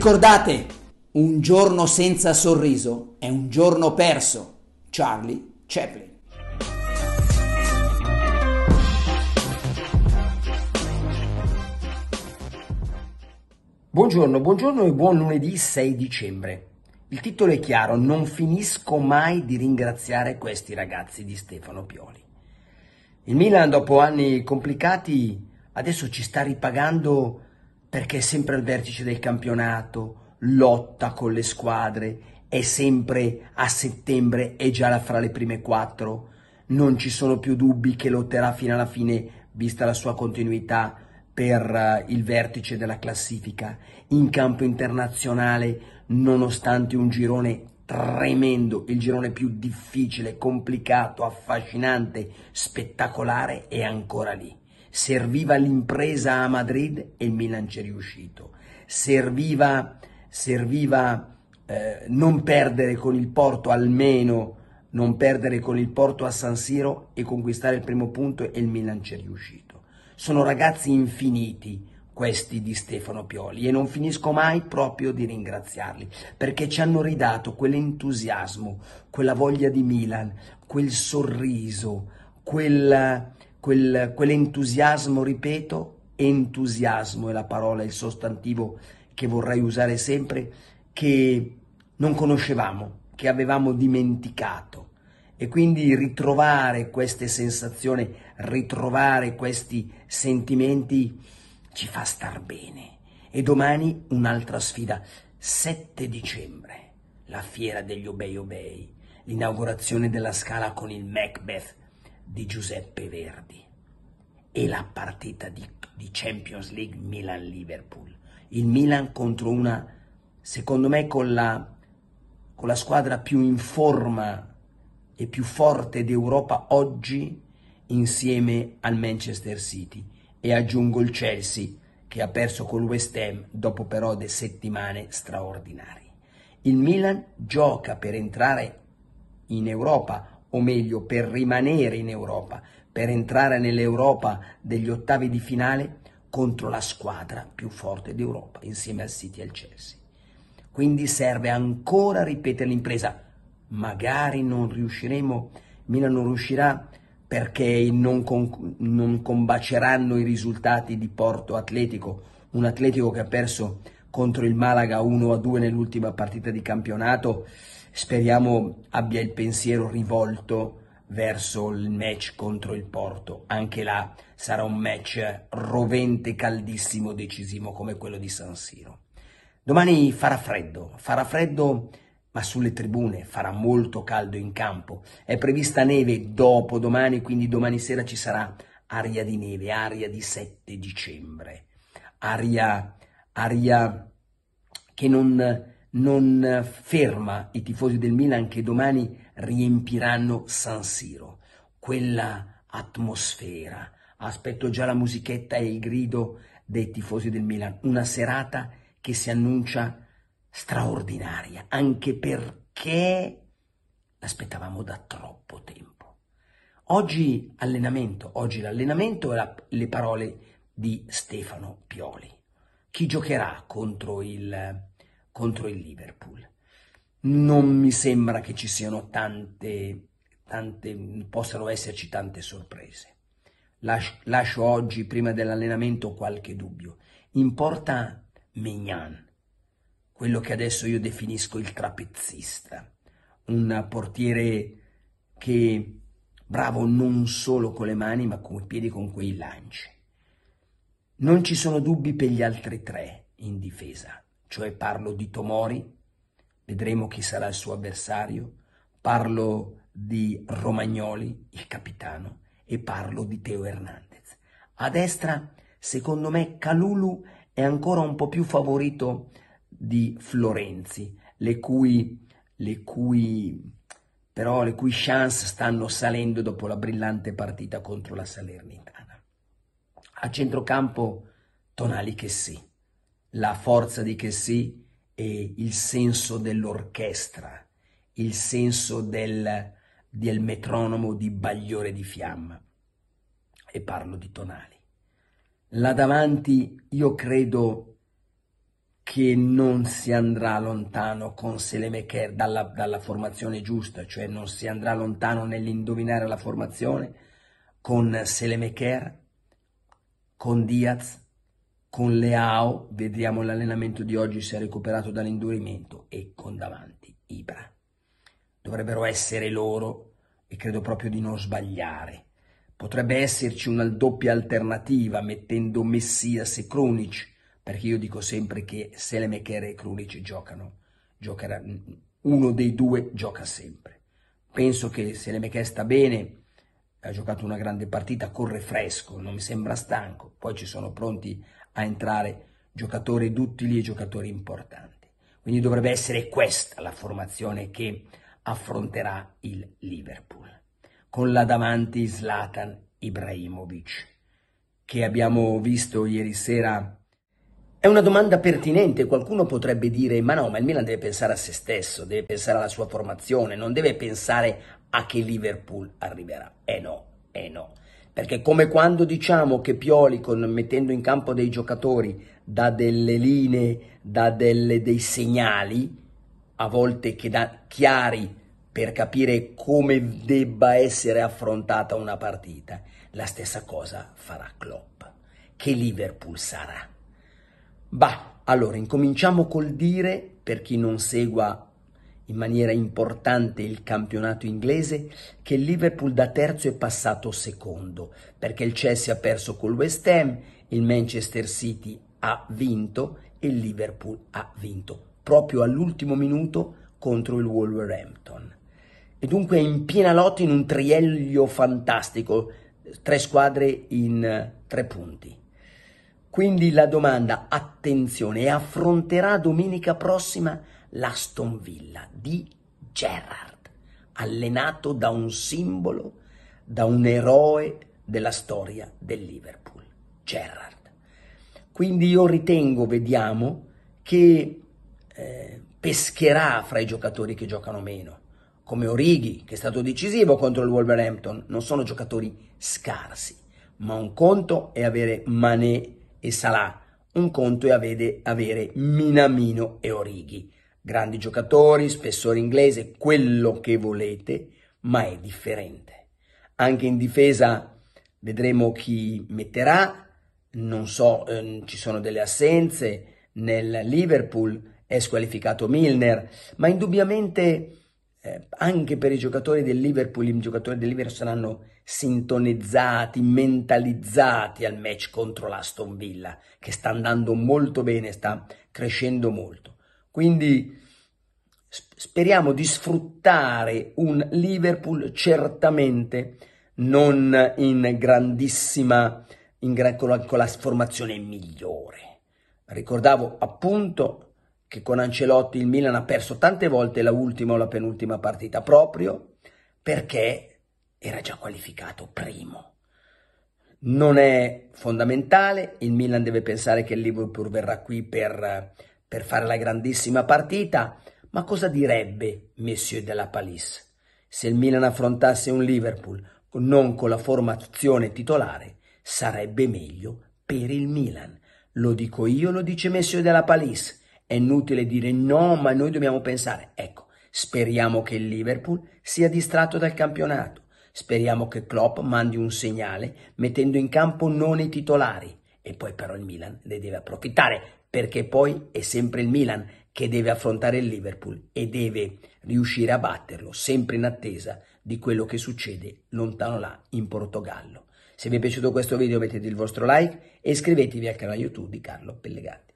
Ricordate, un giorno senza sorriso è un giorno perso. Charlie Chaplin. Buongiorno, buongiorno e buon lunedì 6 dicembre. Il titolo è chiaro, non finisco mai di ringraziare questi ragazzi di Stefano Pioli. Il Milan dopo anni complicati adesso ci sta ripagando perché è sempre al vertice del campionato, lotta con le squadre, è sempre a settembre, è già fra le prime quattro. Non ci sono più dubbi che lotterà fino alla fine, vista la sua continuità, per eh, il vertice della classifica. In campo internazionale, nonostante un girone tremendo, il girone più difficile, complicato, affascinante, spettacolare, è ancora lì Serviva l'impresa a Madrid e il Milan ci è riuscito. Serviva, serviva eh, non perdere con il Porto almeno non perdere con il Porto a San Siro e conquistare il primo punto e il Milan ci è riuscito. Sono ragazzi infiniti questi di Stefano Pioli e non finisco mai proprio di ringraziarli perché ci hanno ridato quell'entusiasmo, quella voglia di Milan, quel sorriso, quel, quel, quell'entusiasmo, ripeto, entusiasmo è la parola, il sostantivo che vorrei usare sempre, che non conoscevamo, che avevamo dimenticato. E quindi ritrovare queste sensazioni, ritrovare questi sentimenti ci fa star bene. E domani un'altra sfida, 7 dicembre, la fiera degli Obei Obei, l'inaugurazione della scala con il Macbeth di Giuseppe Verdi e la partita di, di Champions League Milan-Liverpool. Il Milan contro una, secondo me, con la, con la squadra più in forma e più forte d'Europa oggi insieme al Manchester City e aggiungo il Chelsea che ha perso col West Ham dopo però delle settimane straordinarie. Il Milan gioca per entrare in Europa, o meglio per rimanere in Europa, per entrare nell'Europa degli ottavi di finale contro la squadra più forte d'Europa, insieme al City e al Chelsea. Quindi serve ancora ripetere l'impresa. Magari non riusciremo, Milan non riuscirà perché non, con, non combaceranno i risultati di Porto Atletico, un Atletico che ha perso contro il Malaga 1-2 nell'ultima partita di campionato. Speriamo abbia il pensiero rivolto verso il match contro il Porto. Anche là sarà un match rovente, caldissimo, decisivo come quello di San Siro. Domani farà freddo, farà freddo ma sulle tribune farà molto caldo in campo. È prevista neve dopo domani, quindi domani sera ci sarà aria di neve, aria di 7 dicembre, aria, aria che non non ferma i tifosi del Milan che domani riempiranno San Siro. Quella atmosfera. Aspetto già la musichetta e il grido dei tifosi del Milan. Una serata che si annuncia straordinaria, anche perché l'aspettavamo da troppo tempo. Oggi allenamento, oggi l'allenamento e la, le parole di Stefano Pioli. Chi giocherà contro il contro il Liverpool. Non mi sembra che ci siano tante, tante possano esserci tante sorprese. Lascio, lascio oggi, prima dell'allenamento, qualche dubbio. Importa Mignan, quello che adesso io definisco il trapezzista, un portiere che bravo non solo con le mani ma con i piedi con quei lanci. Non ci sono dubbi per gli altri tre in difesa cioè parlo di Tomori, vedremo chi sarà il suo avversario, parlo di Romagnoli, il capitano, e parlo di Teo Hernandez. A destra, secondo me, Calulu è ancora un po' più favorito di Florenzi, le cui, le cui, però, le cui chance stanno salendo dopo la brillante partita contro la Salernitana. A centrocampo Tonali che sì la forza di che sì e il senso dell'orchestra, il senso del, del metronomo di Bagliore di Fiamma. E parlo di tonali. Là davanti io credo che non si andrà lontano con Selemecher dalla, dalla formazione giusta, cioè non si andrà lontano nell'indovinare la formazione con Selemecher, con Diaz, con Leao vediamo l'allenamento di oggi se è recuperato dall'indurimento e con davanti Ibra. Dovrebbero essere loro e credo proprio di non sbagliare. Potrebbe esserci una doppia alternativa mettendo Messias e Krunic, perché io dico sempre che Mecher e Krunic giocano, giocherà, uno dei due gioca sempre. Penso che Mecher sta bene, ha giocato una grande partita, corre fresco, non mi sembra stanco. Poi ci sono pronti a entrare giocatori duttili e giocatori importanti. Quindi dovrebbe essere questa la formazione che affronterà il Liverpool. Con la davanti Zlatan Ibrahimovic, che abbiamo visto ieri sera. È una domanda pertinente, qualcuno potrebbe dire ma no, ma il Milan deve pensare a se stesso, deve pensare alla sua formazione, non deve pensare a che Liverpool arriverà. Eh no, eh no. Perché come quando diciamo che Pioli, con, mettendo in campo dei giocatori, dà delle linee, dà delle, dei segnali, a volte che da, chiari per capire come debba essere affrontata una partita, la stessa cosa farà Klopp. Che Liverpool sarà? Bah, allora incominciamo col dire, per chi non segua in maniera importante il campionato inglese che il Liverpool da terzo è passato secondo perché il Chelsea ha perso col West Ham, il Manchester City ha vinto e il Liverpool ha vinto proprio all'ultimo minuto contro il Wolverhampton. E dunque è in piena lotta in un triello fantastico, tre squadre in eh, tre punti. Quindi la domanda, attenzione, affronterà domenica prossima l'Aston Villa di Gerrard, allenato da un simbolo, da un eroe della storia del Liverpool, Gerrard. Quindi io ritengo, vediamo, che eh, pescherà fra i giocatori che giocano meno, come Orighi, che è stato decisivo contro il Wolverhampton, non sono giocatori scarsi, ma un conto è avere Mané e Salah, un conto è avere, avere Minamino e Orighi Grandi giocatori, spessore inglese, quello che volete, ma è differente. Anche in difesa vedremo chi metterà, non so, ehm, ci sono delle assenze, nel Liverpool è squalificato Milner, ma indubbiamente eh, anche per i giocatori del Liverpool, i giocatori del Liverpool saranno sintonizzati, mentalizzati al match contro l'Aston Villa, che sta andando molto bene, sta crescendo molto. Quindi speriamo di sfruttare un Liverpool certamente non in grandissima, in gran, con, la, con la formazione migliore. Ricordavo appunto che con Ancelotti il Milan ha perso tante volte la ultima o la penultima partita proprio perché era già qualificato primo. Non è fondamentale, il Milan deve pensare che il Liverpool verrà qui per per fare la grandissima partita, ma cosa direbbe Monsieur de la Palisse se il Milan affrontasse un Liverpool non con la formazione titolare? Sarebbe meglio per il Milan. Lo dico io, lo dice Monsieur de la Palisse. È inutile dire no, ma noi dobbiamo pensare. Ecco, speriamo che il Liverpool sia distratto dal campionato. Speriamo che Klopp mandi un segnale mettendo in campo non i titolari. E poi però il Milan ne deve approfittare perché poi è sempre il Milan che deve affrontare il Liverpool e deve riuscire a batterlo, sempre in attesa di quello che succede lontano là in Portogallo. Se vi è piaciuto questo video mettete il vostro like e iscrivetevi al canale YouTube di Carlo Pellegani.